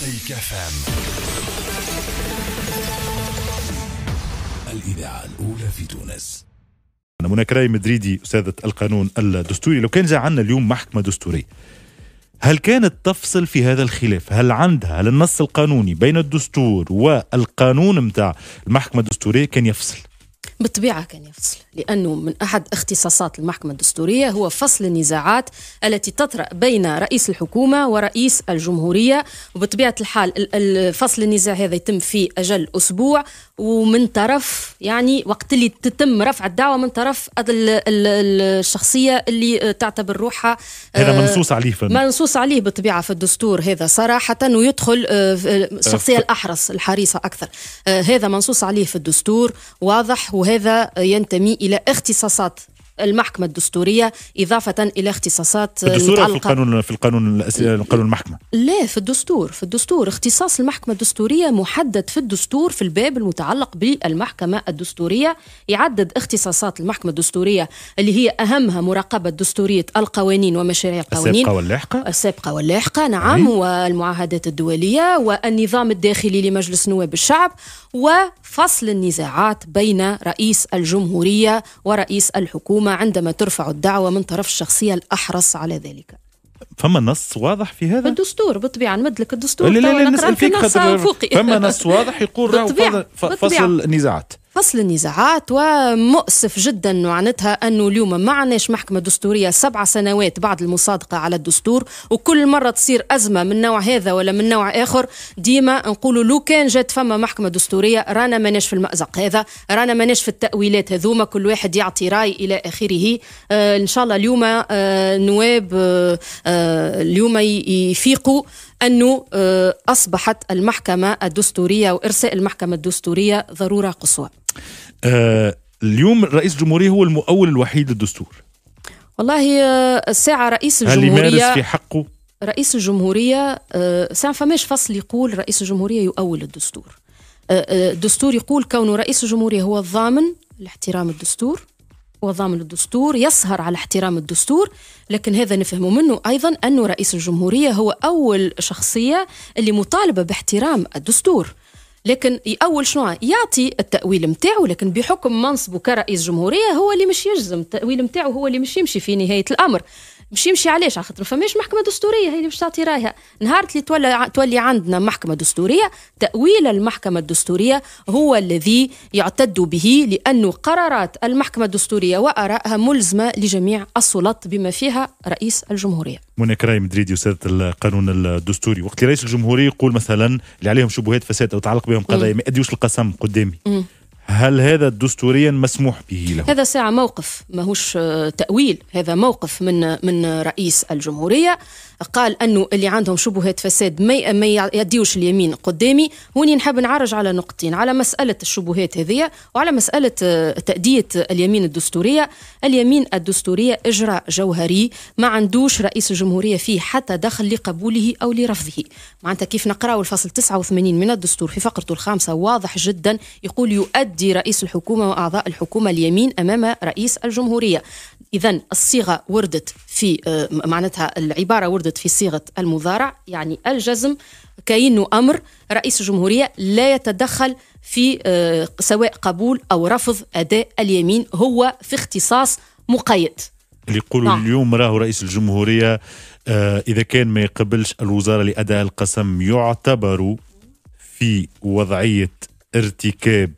مزيكا فام الإذاعة الأولى في تونس أنا منى كراي مدريدي أستاذة القانون الدستوري لو كان جاء عندنا اليوم محكمة دستورية هل كانت تفصل في هذا الخلاف هل عندها هل النص القانوني بين الدستور والقانون متاع المحكمة الدستورية كان يفصل بالطبيعة كان يفصل لأنه من أحد اختصاصات المحكمة الدستورية هو فصل النزاعات التي تطرأ بين رئيس الحكومة ورئيس الجمهورية وبطبيعة الحال فصل النزاع هذا يتم في أجل أسبوع ومن طرف يعني وقت اللي تتم رفع الدعوة من طرف الشخصية اللي تعتبر روحها هذا آه، منصوص عليه فن. منصوص عليه بالطبيعة في الدستور هذا صراحة ويدخل آه، آه، الشخصية الأحرص الحريصة أكثر هذا منصوص عليه في الدستور واضح وهذا ينتمي إلى اختصاصات المحكمة الدستورية إضافة إلى اختصاصات الدستور في القانون في القانون القانون المحكمة لا في الدستور في الدستور اختصاص المحكمة الدستورية محدد في الدستور في الباب المتعلق بالمحكمة الدستورية يعدد اختصاصات المحكمة الدستورية اللي هي أهمها مراقبة دستورية القوانين ومشاريع القوانين السابقة واللاحقة السابقة واللاحقة نعم والمعاهدات الدولية والنظام الداخلي لمجلس نواب الشعب وفصل النزاعات بين رئيس الجمهورية ورئيس الحكومة الحكومة عندما ترفع الدعوة من طرف الشخصية الأحرص على ذلك فما نص واضح في هذا؟ الدستور بطبيعة نمد لك الدستور لا لا لا نسأل فيك فما نص واضح يقول راهو فصل نزاعات فصل النزاعات ومؤسف جدا معناتها أنه اليوم ما عناش محكمة دستورية سبع سنوات بعد المصادقة على الدستور وكل مرة تصير أزمة من نوع هذا ولا من نوع آخر ديما نقولوا لو كان جات فما محكمة دستورية رانا ماناش في المأزق هذا رانا ماناش في التأويلات هذوما كل واحد يعطي رأي إلى آخره آه إن شاء الله اليوم آه نواب آه, آه، اليوم يفيقوا أنه آه، أصبحت المحكمة الدستورية وإرساء المحكمة الدستورية ضرورة قصوى أه اليوم الرئيس الجمهورية هو المؤول الوحيد للدستور والله آه، الساعة رئيس الجمهورية هل يمارس في حقه؟ رئيس الجمهورية ساعة فماش فصل يقول رئيس الجمهورية يؤول الدستور آه، الدستور يقول كونه رئيس الجمهورية هو الضامن لاحترام الدستور وضامن الدستور يسهر على احترام الدستور لكن هذا نفهم منه أيضا أن رئيس الجمهورية هو أول شخصية اللي مطالبة باحترام الدستور لكن اول شنو يعطي التاويل نتاعو لكن بحكم منصبه كرئيس جمهوريه هو اللي مش يجزم التاويل نتاعو هو اللي مش يمشي في نهايه الامر مش يمشي علاش على خاطر فماش محكمه دستوريه هي اللي باش تعطي رايها نهار اللي تولى تولي عندنا محكمه دستوريه تاويل المحكمه الدستوريه هو الذي يعتد به لانه قرارات المحكمه الدستوريه وارائها ملزمه لجميع السلطات بما فيها رئيس الجمهوريه منى كراي مدريدي استاذ القانون الدستوري وقت رئيس الجمهوريه يقول مثلا اللي عليهم شبهات فساد او تعلق بها بهم قضايا ما اديوش القسم قدامي هل هذا دستوريا مسموح به له؟ هذا ساعة موقف ماهوش آه، تأويل هذا موقف من من رئيس الجمهورية قال أنه اللي عندهم شبهات فساد ما ما يديوش اليمين قدامي هوني نحب نعرج على نقطتين على مسألة الشبهات هذه وعلى مسألة آه، تأدية اليمين الدستورية اليمين الدستورية إجراء جوهري ما عندوش رئيس الجمهورية فيه حتى دخل لقبوله أو لرفضه معناتها كيف نقراو الفصل 89 من الدستور في فقرته الخامسة واضح جدا يقول يؤدي رئيس الحكومة وأعضاء الحكومة اليمين أمام رئيس الجمهورية اذا الصيغه وردت في آه، معناتها العباره وردت في صيغه المضارع يعني الجزم كأنه امر رئيس الجمهوريه لا يتدخل في آه، سواء قبول او رفض اداء اليمين هو في اختصاص مقيد اللي يقولوا نعم. اليوم راهو رئيس الجمهوريه آه، اذا كان ما يقبلش الوزاره لاداء القسم يعتبر في وضعيه ارتكاب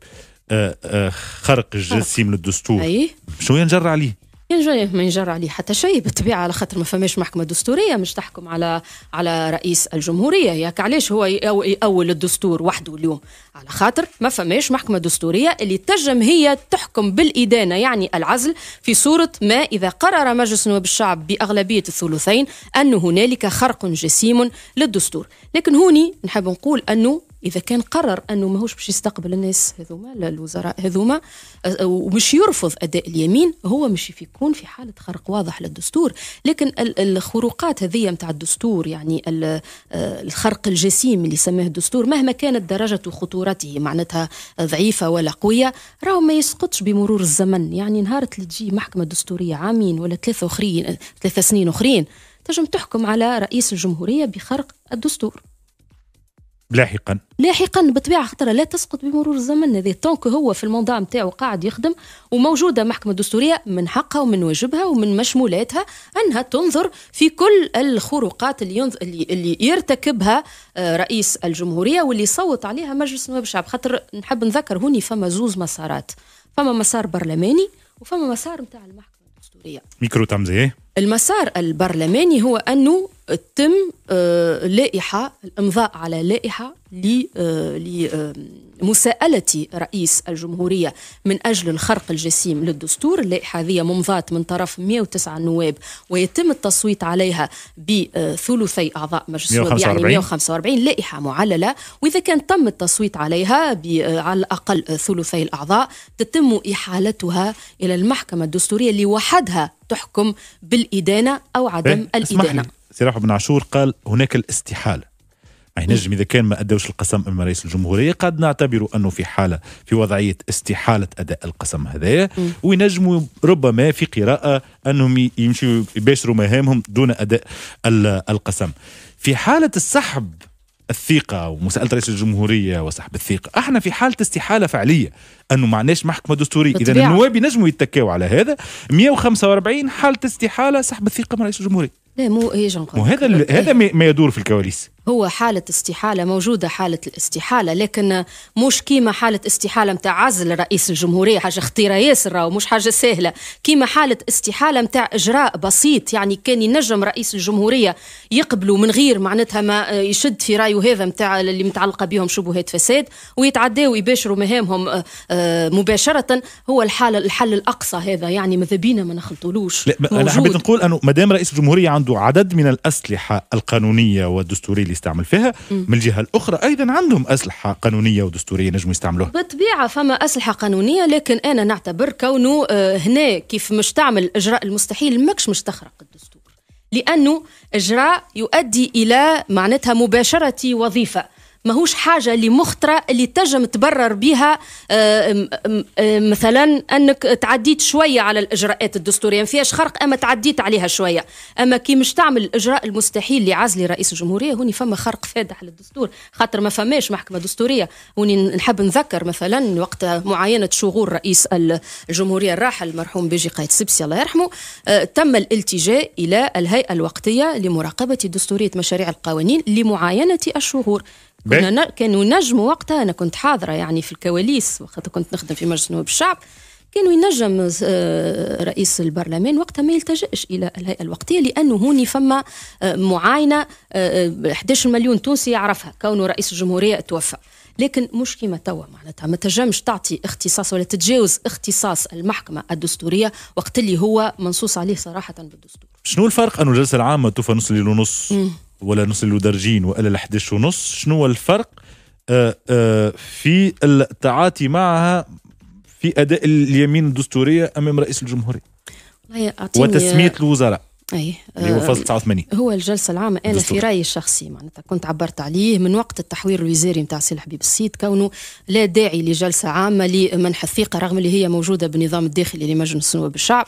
خرق الجسيم للدستور شويه نجر عليه جاي ما ينجر عليه حتى شيء بالطبيعه على خاطر ما فماش محكمه دستوريه مش تحكم على على رئيس الجمهوريه ياك علاش هو يأول الدستور وحده اليوم على خاطر ما فماش محكمه دستوريه اللي تجم هي تحكم بالادانه يعني العزل في صوره ما اذا قرر مجلس نواب الشعب باغلبيه الثلثين ان هنالك خرق جسيم للدستور لكن هوني نحب نقول انه اذا كان قرر انه ماهوش باش يستقبل الناس هذوما الوزراء هذوما ومش يرفض اداء اليمين هو مش يكون في حاله خرق واضح للدستور لكن الخروقات هذه نتاع الدستور يعني الخرق الجسيم اللي سماه الدستور مهما كانت درجه خطورته معناتها ضعيفه ولا قويه راهو ما يسقطش بمرور الزمن يعني نهار اللي تجي محكمه دستوريه عامين ولا ثلاثه اخرين ثلاثه سنين اخرين تنجم تحكم على رئيس الجمهوريه بخرق الدستور لاحقا لاحقا بطبيعه خطره لا تسقط بمرور الزمن هذا طونك هو في المنظام تاعو قاعد يخدم وموجوده محكمه دستوريه من حقها ومن واجبها ومن مشمولاتها انها تنظر في كل الخروقات اللي ينظ... اللي يرتكبها آه، رئيس الجمهوريه واللي صوت عليها مجلس نواب الشعب خاطر نحب نذكر هوني فما زوز مسارات فما مسار برلماني وفما مسار نتاع المحكمه الدستوريه ميكرو تمزيه المسار البرلماني هو أنه تم آه، لائحة الإمضاء على لائحة لمساءلة آه، رئيس الجمهورية من أجل الخرق الجسيم للدستور اللائحة هذه ممضاة من طرف 109 نواب ويتم التصويت عليها بثلثي أعضاء مجلس النواب يعني 145 لائحة معللة وإذا كان تم التصويت عليها آه، على الأقل ثلثي الأعضاء تتم إحالتها إلى المحكمة الدستورية لوحدها تحكم بالإدانة أو عدم إيه، الإدانة سراح بن عاشور قال هناك الاستحالة ينجم اذا كان ما ادوش القسم امام رئيس الجمهوريه قد نعتبر انه في حاله في وضعيه استحاله اداء القسم هذايا وينجموا ربما في قراءه انهم يمشوا يباشروا مهامهم دون اداء القسم في حاله السحب الثقه ومساله رئيس الجمهوريه وسحب الثقه احنا في حاله استحاله فعليه انه ما عندناش محكمه دستوريه اذا النواب ينجموا يتكاو على هذا 145 حاله استحاله سحب الثقه من رئيس الجمهوريه لا مو هذا هذا إيه. ما يدور في الكواليس هو حالة استحالة موجودة حالة الاستحالة لكن مش كيما حالة استحالة متاع عزل رئيس الجمهورية حاجة خطيرة ياسر راهو مش حاجة سهلة كيما حالة استحالة متاع إجراء بسيط يعني كان ينجم رئيس الجمهورية يقبلوا من غير معناتها ما يشد في رأيه هذا متاع اللي متعلقة بهم شبهات فساد ويتعداو يباشروا مهامهم آه، آه، مباشرة هو الحالة الحل الأقصى هذا يعني ماذا بينا ما نخلطولوش أنا حبيت نقول أنه مدام رئيس الجمهورية عنده عدد من الأسلحة القانونية والدستورية يستعمل فيها م. من الجهه الاخرى ايضا عندهم اسلحه قانونيه ودستوريه نجموا يستعملوها بالطبيعه فما اسلحه قانونيه لكن انا نعتبر كونه آه، هنا كيف مش تعمل اجراء المستحيل ماكش مش تخرق الدستور لانه اجراء يؤدي الى معناتها مباشره وظيفه ماهوش حاجه اللي مخطره اللي تنجم تبرر بها آه، آه، مثلا انك تعديت شويه على الاجراءات الدستوريه ما فيهاش خرق اما تعديت عليها شويه اما كي مش تعمل الاجراء المستحيل لعزل رئيس الجمهوريه هوني فما خرق فادح للدستور خاطر ما فماش محكمه دستوريه هوني نحب نذكر مثلا وقت معاينه شغور رئيس الجمهوريه الراحل المرحوم بيجي قايد سبسي الله يرحمه آه، تم الالتجاء الى الهيئه الوقتيه لمراقبه دستوريه مشاريع القوانين لمعاينه الشغور كنا كانوا ينجموا وقتها انا كنت حاضره يعني في الكواليس وقتها كنت نخدم في مجلس نواب الشعب كانوا ينجم آه، رئيس البرلمان وقتها ما يلتجئش الى الهيئه الوقتيه لانه هوني فما آه، معاينه 11 آه، مليون تونسي يعرفها كونه رئيس الجمهوريه توفى لكن مش كيما توا معناتها ما تجمش تعطي اختصاص ولا تتجاوز اختصاص المحكمه الدستوريه وقت اللي هو منصوص عليه صراحه بالدستور شنو الفرق انه الجلسه العامه توفى نص ليل ونص ولا نصل لدرجين والا ل 11 ونص شنو هو الفرق آه، آه، في التعاطي معها في اداء اليمين الدستوريه امام رئيس الجمهوريه وتسميه الوزراء اي اللي هو آه، فصل 89 هو الجلسه العامه انا في رايي الشخصي معناتها كنت عبرت عليه من وقت التحوير الوزاري نتاع سي الحبيب السيد كونه لا داعي لجلسه عامه لمنح الثقه رغم اللي هي موجوده بالنظام الداخلي لمجلس النواب الشعب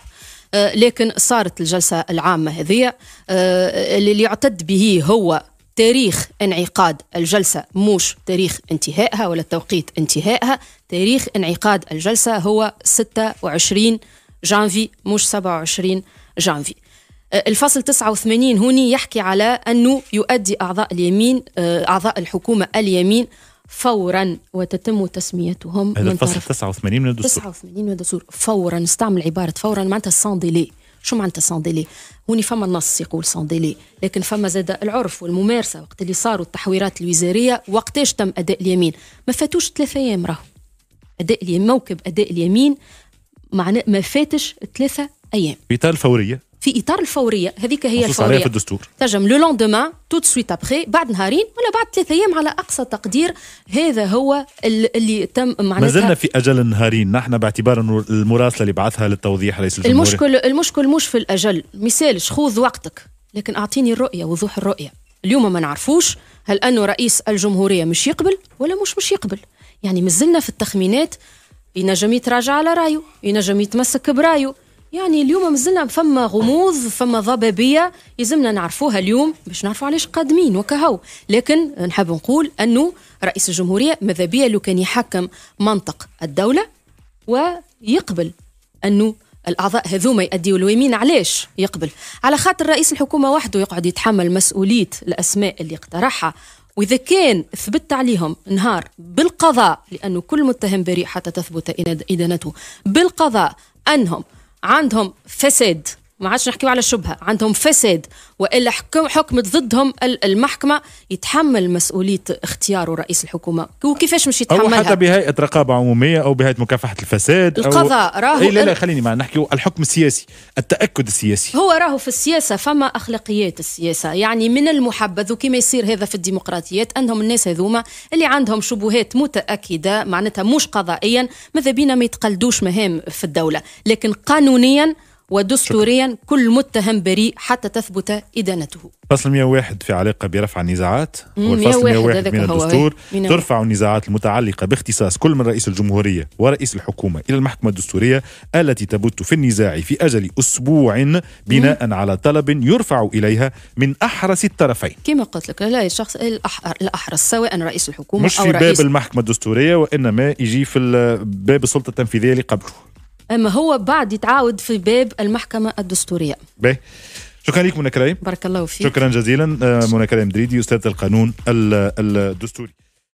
آه، لكن صارت الجلسة العامة هذه آه، اللي يعتد به هو تاريخ انعقاد الجلسة مش تاريخ انتهائها ولا توقيت انتهائها تاريخ انعقاد الجلسة هو 26 جانفي مش 27 جانفي آه، الفصل 89 هوني يحكي على أنه يؤدي أعضاء اليمين أعضاء الحكومة اليمين فورا وتتم تسميتهم هذا الفصل 89 من الدستور 89 من الدستور فورا استعمل عباره فورا معناتها سان ديلي شو معناتها سان ديلي هوني فما النص يقول سان ديلي لكن فما زاد العرف والممارسه وقت اللي صاروا التحويرات الوزاريه وقتاش تم اداء اليمين ما فاتوش ثلاثة ايام راهو اداء اليمين موكب اداء اليمين معناه ما فاتش ثلاثة ايام بطال فوريه في اطار الفوريه هذيك هي الفوريه في الدستور تجم لو لوندومان تو سويت ابخي بعد نهارين ولا بعد ثلاثة ايام على اقصى تقدير هذا هو اللي تم معناتها مازلنا في اجل نهارين نحن باعتبار انه المراسله اللي بعثها للتوضيح رئيس الجمهوريه المشكل المشكل مش في الاجل مثالش خذ وقتك لكن اعطيني الرؤيه وضوح الرؤيه اليوم ما نعرفوش هل انه رئيس الجمهوريه مش يقبل ولا مش مش يقبل يعني مازلنا في التخمينات ينجم يتراجع على رايه ينجم يتمسك برايه يعني اليوم مازلنا فما غموض فما ضبابيه يلزمنا نعرفوها اليوم باش نعرفوا علاش قادمين وكهو لكن نحب نقول انه رئيس الجمهوريه ماذا بيا لو كان يحكم منطق الدوله ويقبل انه الاعضاء هذوما يؤديوا الويمين علاش يقبل على خاطر رئيس الحكومه وحده يقعد يتحمل مسؤوليه الاسماء اللي اقترحها واذا كان ثبت عليهم نهار بالقضاء لانه كل متهم بريء حتى تثبت ادانته بالقضاء انهم عندهم فساد ما عادش نحكيو على الشبهه عندهم فساد والا حكم حكمت ضدهم المحكمه يتحمل مسؤوليه اختيار رئيس الحكومه وكيفاش مش يتحملها او حتى بهيئه رقابه عموميه او بهيئه مكافحه الفساد القضاء أو... راهو إيه لا لا خليني ما نحكيو الحكم السياسي التاكد السياسي هو راهو في السياسه فما اخلاقيات السياسه يعني من المحبذ وكما يصير هذا في الديمقراطيات انهم الناس هذوما اللي عندهم شبهات متاكده معناتها مش قضائيا ماذا بينا ما يتقلدوش مهام في الدوله لكن قانونيا ودستوريا شكرا. كل متهم بريء حتى تثبت إدانته فصل 101 في علاقة برفع النزاعات والفصل 101 من الدستور من ترفع النزاعات المتعلقة باختصاص كل من رئيس الجمهورية ورئيس الحكومة إلى المحكمة الدستورية التي تبت في النزاع في أجل أسبوع بناء مم. على طلب يرفع إليها من أحرس الطرفين كما قلت لك لا الشخص الأحرس سواء رئيس الحكومة مش أو في رئيس باب المحكمة الدستورية وإنما يجي في باب السلطة التنفيذية اللي قبله اما هو بعد يتعاود في باب المحكمه الدستوريه باهي شكرا لك منى كريم بارك الله فيك شكرا جزيلا آه، منى كريم دريدي استاذه القانون الدستوري